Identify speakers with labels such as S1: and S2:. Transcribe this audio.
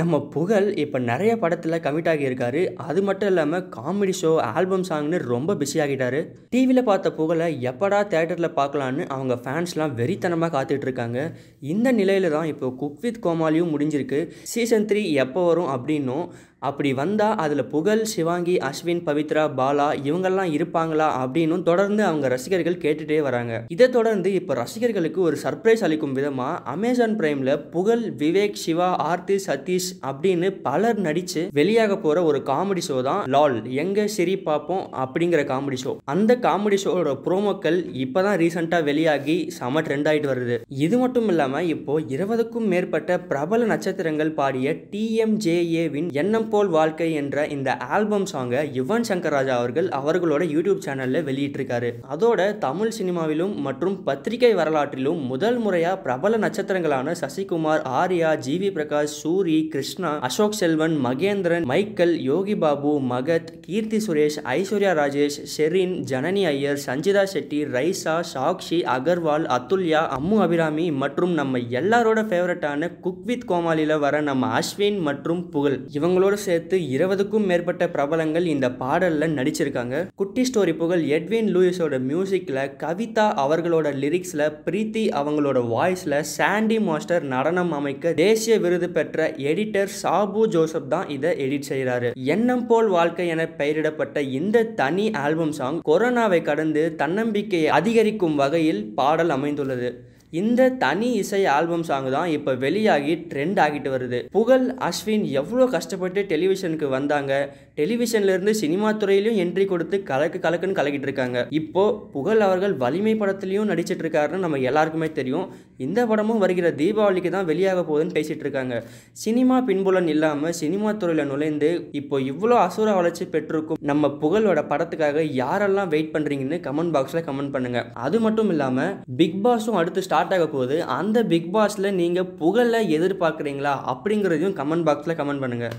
S1: நம்ம புகழ் இப்போ நிறைய படத்தில் கமிட் ஆகியிருக்காரு அது மட்டும் இல்லாமல் காமெடி ஷோ ஆல்பம் சாங்னு ரொம்ப பிஸி ஆகிட்டாரு டிவியில் பார்த்த புகழை எப்படா தேட்டரில் பார்க்கலான்னு அவங்க ஃபேன்ஸ்லாம் வெறித்தனமாக காத்துட்டு இருக்காங்க இந்த நிலையில தான் இப்போ குக் வித் கோமாலியும் முடிஞ்சிருக்கு சீசன் த்ரீ எப்போ வரும் அப்படின்னும் அப்படி வந்தால் அதில் புகழ் சிவாங்கி அஸ்வின் பவித்ரா பாலா இவங்கெல்லாம் இருப்பாங்களா அப்படின்னும் தொடர்ந்து அவங்க ரசிகர்கள் கேட்டுகிட்டே வராங்க இதை தொடர்ந்து இப்போ ரசிகர்களுக்கு ஒரு சர்ப்ரைஸ் அளிக்கும் விதமாக அமேசான் பிரைமில் புகழ் விவேக் சிவா ஆர்த்தி சதீஷ் சீரீஸ் அப்படின்னு பலர் நடிச்சு வெளியாக போற ஒரு காமெடி ஷோ தான் லால் எங்க சிரி பார்ப்போம் அப்படிங்கிற காமெடி ஷோ அந்த காமெடி ஷோவோட ப்ரோமோக்கள் இப்பதான் ரீசெண்டா ரீசெண்டாக வெளியாகி செம ட்ரெண்ட் ஆயிட்டு வருது இது மட்டும் இல்லாமல் இப்போ இருபதுக்கும் மேற்பட்ட பிரபல நட்சத்திரங்கள் பாடிய டிஎம்ஜேஏவின் எண்ணம் போல் வாழ்க்கை என்ற இந்த ஆல்பம் சாங்கை யுவன் சங்கர் ராஜா அவர்கள் அவர்களோட யூடியூப் சேனலில் வெளியிட்டிருக்காரு அதோட தமிழ் சினிமாவிலும் மற்றும் பத்திரிகை வரலாற்றிலும் முதல் முறையாக பிரபல நட்சத்திரங்களான சசிகுமார் ஆர்யா ஜிவி பிரகாஷ் சூரி கிருஷ்ணா அசோக் செல்வன் மகேந்திரன் மைக்கேல் யோகி பாபு மகத் கீர்த்தி சுரேஷ் ஐஸ்வர்யா ராஜேஷ் ஷெரின் ஜனனி ஐயர் சஞ்சிதா ஷெட்டி ரைசா சாக்ஷி அகர்வால் அத்துல்யா அம்மு அபிராமி மற்றும் நம்ம எல்லாரோட ஃபேவரட்டான குக் வித் கோமாளியில் வர நம்ம அஸ்வின் மற்றும் புகழ் இவங்களோட சேர்த்து இருபதுக்கும் மேற்பட்ட பிரபலங்கள் இந்த பாடலில் நடிச்சிருக்காங்க குட்டி ஸ்டோரி புகழ் எட்வின் லூயிஸோட மியூசிக்கில் கவிதா அவர்களோட லிரிக்ஸில் பிரீத்தி அவங்களோட வாய்ஸில் சாண்டி மாஸ்டர் நடனம் அமைக்க தேசிய விருது பெற்ற எடிட்டர் சாபு ஜோசப் தான் இதை எடிட் செய்கிறாரு எண்ணம் போல் வாழ்க்கை என பெயரிடப்பட்ட இந்த தனி ஆல்பம் சாங் கொரோனாவை கடந்து தன்னம்பிக்கையை அதிகரிக்கும் வகையில் பாடல் அமைந்துள்ளது இந்த தனி இசை ஆல்பம் சாங் தான் இப்போ வெளியாகி ட்ரெண்ட் ஆகிட்டு வருது புகழ் அஸ்வின் எவ்வளோ கஷ்டப்பட்டு டெலிவிஷனுக்கு வந்தாங்க டெலிவிஷன்லேருந்து சினிமா துறையிலையும் என்ட்ரி கொடுத்து கலக்கு கலக்குன்னு கலக்கிட்டு இருக்காங்க இப்போது புகழ் அவர்கள் வலிமை படத்துலையும் நடிச்சிட்டு இருக்காருன்னு நம்ம எல்லாருக்குமே தெரியும் இந்த படமும் வருகிற தீபாவளிக்கு தான் வெளியாக போகுதுன்னு பேசிகிட்டு இருக்காங்க சினிமா பின்புலன் இல்லாமல் சினிமா துறையில் நுழைந்து இப்போ இவ்வளோ அசுர வளர்ச்சி பெற்றிருக்கும் நம்ம புகழோட படத்துக்காக யாரெல்லாம் வெயிட் பண்ணுறீங்கன்னு கமெண்ட் பாக்ஸில் கமெண்ட் பண்ணுங்கள் அது மட்டும் இல்லாமல் பிக் பாஸும் அடுத்து ஸ்டார்ட் ஸ்டார்ட் ஆக போகுது அந்த பிக் பாஸில் நீங்கள் புகழை எதிர்பார்க்குறீங்களா அப்படிங்கிறதையும் கமெண்ட் பாக்ஸில் கமெண்ட் பண்ணுங்கள்